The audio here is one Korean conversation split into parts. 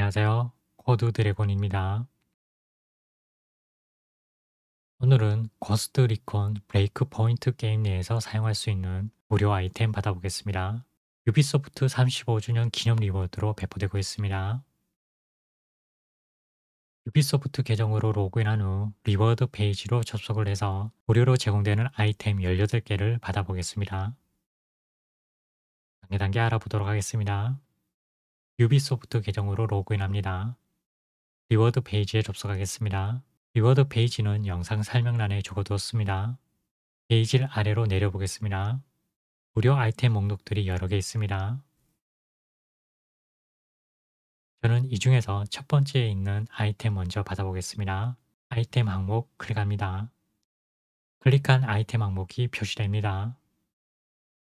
안녕하세요. 코드 드래곤입니다. 오늘은 거스트 리콘 브레이크 포인트 게임 내에서 사용할 수 있는 무료 아이템 받아보겠습니다. 유비소프트 35주년 기념 리워드로 배포되고 있습니다. 유비소프트 계정으로 로그인한 후 리워드 페이지로 접속을 해서 무료로 제공되는 아이템 18개를 받아보겠습니다. 단계 단계 알아보도록 하겠습니다. 유비소프트 계정으로 로그인합니다. 리워드 페이지에 접속하겠습니다. 리워드 페이지는 영상 설명란에 적어두었습니다. 페이지를 아래로 내려보겠습니다. 무료 아이템 목록들이 여러 개 있습니다. 저는 이 중에서 첫 번째에 있는 아이템 먼저 받아보겠습니다. 아이템 항목 클릭합니다. 클릭한 아이템 항목이 표시됩니다.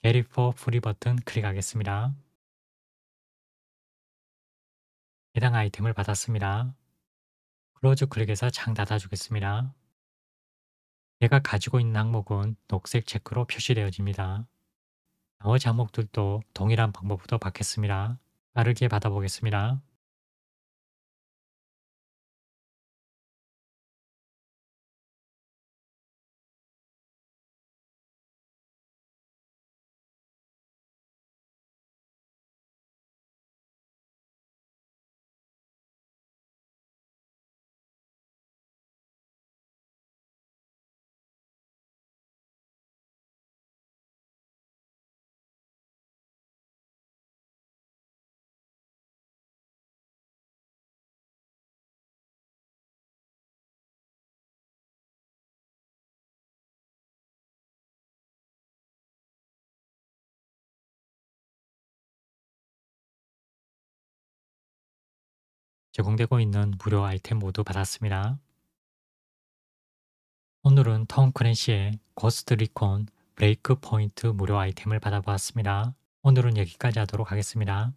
Get it for free 버튼 클릭하겠습니다. 해당 아이템을 받았습니다. 클로즈 클릭에서 창 닫아주겠습니다. 내가 가지고 있는 항목은 녹색 체크로 표시되어집니다. 나머지 항목들도 동일한 방법으로 받겠습니다. 빠르게 받아보겠습니다. 제공되고 있는 무료 아이템 모두 받았습니다. 오늘은 턴 크랜시의 거스트 리콘 브레이크 포인트 무료 아이템을 받아보았습니다. 오늘은 여기까지 하도록 하겠습니다.